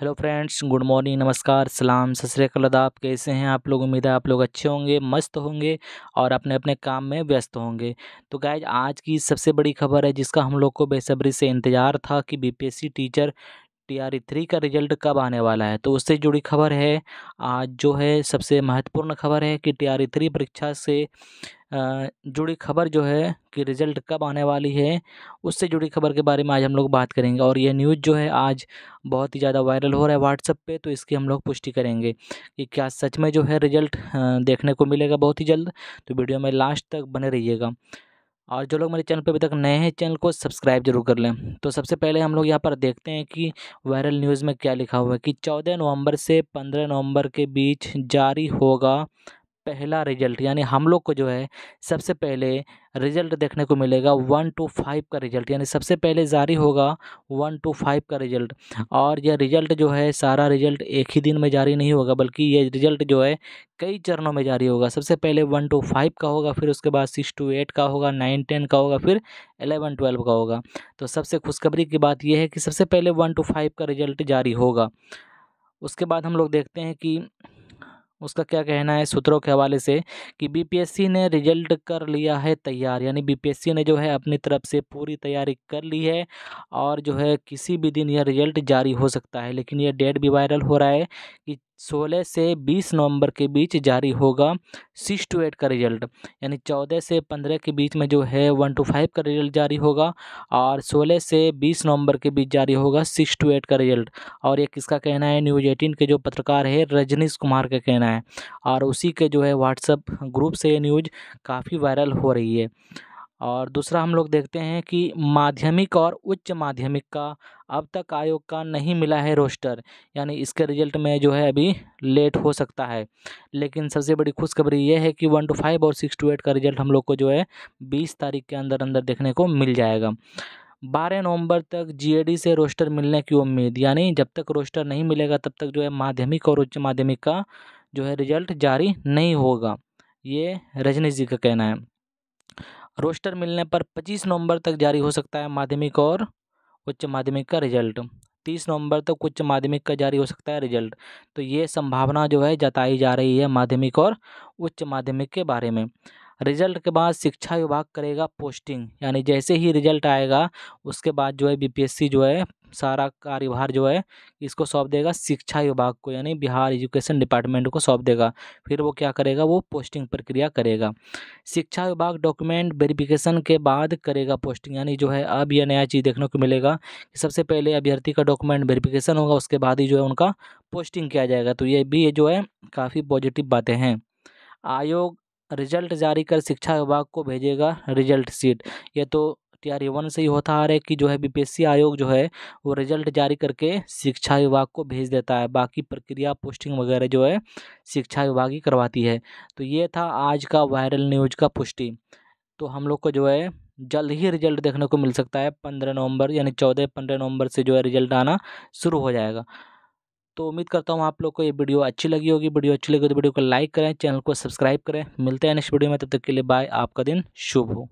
hello friends good morning नमस्कार सलाम सतरकाल आप कैसे हैं आप लोग उम्मीद है आप लोग अच्छे होंगे मस्त होंगे और अपने अपने काम में व्यस्त होंगे तो गाय आज की सबसे बड़ी खबर है जिसका हम लोग को बेसब्री से इंतज़ार था कि BPSC teacher T three e का रिजल्ट कब आने वाला है तो उससे जुड़ी खबर है आज जो है सबसे महत्वपूर्ण खबर है कि टी थ्री e परीक्षा से जुड़ी खबर जो है कि रिज़ल्ट कब आने वाली है उससे जुड़ी खबर के बारे में आज हम लोग बात करेंगे और यह न्यूज़ जो है आज बहुत ही ज़्यादा वायरल हो रहा है व्हाट्सअप पे तो इसकी हम लोग पुष्टि करेंगे कि क्या सच में जो है रिज़ल्ट देखने को मिलेगा बहुत ही जल्द तो वीडियो में लास्ट तक बने रहिएगा और जो लोग मेरे चैनल पर अभी तक नए हैं चैनल को सब्सक्राइब जरूर कर लें तो सबसे पहले हम लोग यहाँ पर देखते हैं कि वायरल न्यूज़ में क्या लिखा हुआ है कि चौदह नवंबर से पंद्रह नवंबर के बीच जारी होगा पहला रिजल्ट यानी हम लोग को जो है सबसे पहले रिजल्ट देखने को मिलेगा वन टू फाइव का रिजल्ट यानी सबसे पहले जारी होगा वन टू फाइव का रिजल्ट और यह रिजल्ट जो है सारा रिजल्ट एक ही दिन में जारी नहीं होगा बल्कि ये रिजल्ट जो है कई चरणों में जारी होगा सबसे पहले वन टू फाइव का होगा फिर उसके बाद सिक्स टू एट का होगा नाइन टेन का होगा फिर एलेवन ट्वेल्व का होगा तो सबसे खुशखबरी की बात यह है कि सबसे पहले वन टू फाइव का रिजल्ट जारी होगा उसके बाद हम लोग देखते हैं कि उसका क्या कहना है सूत्रों के हवाले से कि बीपीएससी ने रिजल्ट कर लिया है तैयार यानी बीपीएससी ने जो है अपनी तरफ से पूरी तैयारी कर ली है और जो है किसी भी दिन यह रिजल्ट जारी हो सकता है लेकिन यह डेट भी वायरल हो रहा है कि सोलह से बीस नवंबर के बीच जारी होगा सिक्स टू एट का रिजल्ट यानी चौदह से पंद्रह के बीच में जो है वन टू फाइव का रिजल्ट जारी होगा और सोलह से बीस नवंबर के बीच जारी होगा सिक्स टू एट का रिजल्ट और ये किसका कहना है न्यूज एटीन के जो पत्रकार है रजनीश कुमार का कहना है और उसी के जो है व्हाट्सअप ग्रुप से ये न्यूज़ काफ़ी वायरल हो रही है और दूसरा हम लोग देखते हैं कि माध्यमिक और उच्च माध्यमिक का अब तक आयोग का नहीं मिला है रोस्टर यानी इसके रिजल्ट में जो है अभी लेट हो सकता है लेकिन सबसे बड़ी खुशखबरी ये है कि वन टू फाइव और सिक्स टू एट का रिजल्ट हम लोग को जो है बीस तारीख के अंदर अंदर देखने को मिल जाएगा बारह नवंबर तक जीएडी से रोस्टर मिलने की उम्मीद यानी जब तक रोस्टर नहीं मिलेगा तब तक जो है माध्यमिक और उच्च माध्यमिक का जो है रिजल्ट जारी नहीं होगा ये रजनी जी का कहना है रोस्टर मिलने पर 25 नवंबर तक जारी हो सकता है माध्यमिक और उच्च माध्यमिक का रिजल्ट तीस नवंबर तक उच्च माध्यमिक का जारी हो सकता है रिजल्ट तो ये संभावना जो है जताई जा रही है माध्यमिक और उच्च माध्यमिक के बारे में रिजल्ट के बाद शिक्षा विभाग करेगा पोस्टिंग यानी जैसे ही रिजल्ट आएगा उसके बाद जो है बीपीएससी जो है सारा कार्यभार जो है इसको सौंप देगा शिक्षा विभाग को यानी बिहार एजुकेशन डिपार्टमेंट को सौंप देगा फिर वो क्या करेगा वो पोस्टिंग प्रक्रिया करेगा शिक्षा विभाग डॉक्यूमेंट वेरिफिकेशन के बाद करेगा पोस्टिंग यानी जो है अब यह नया चीज़ देखने को मिलेगा कि सबसे पहले अभ्यर्थी का डॉक्यूमेंट वेरिफिकेशन होगा उसके बाद ही जो है उनका पोस्टिंग किया जाएगा तो ये भी जो है काफ़ी पॉजिटिव बातें हैं आयोग रिजल्ट जारी कर शिक्षा विभाग को भेजेगा रिजल्ट सीट ये तो टी आर वन से ही होता आ रहा है कि जो है बीपीएससी आयोग जो है वो रिजल्ट जारी करके शिक्षा विभाग को भेज देता है बाकी प्रक्रिया पोस्टिंग वगैरह जो है शिक्षा विभाग ही करवाती है तो ये था आज का वायरल न्यूज का पुष्टि तो हम लोग को जो है जल्द ही रिजल्ट देखने को मिल सकता है पंद्रह नवंबर यानी चौदह पंद्रह नवंबर से जो है रिजल्ट आना शुरू हो जाएगा तो उम्मीद करता हूँ आप लोग को ये वीडियो अच्छी लगी होगी वीडियो अच्छी लगी तो वीडियो को लाइक करें चैनल को सब्सक्राइब करें मिलते हैं नेक्स्ट वीडियो में तब तक के लिए बाय आपका दिन शुभ हो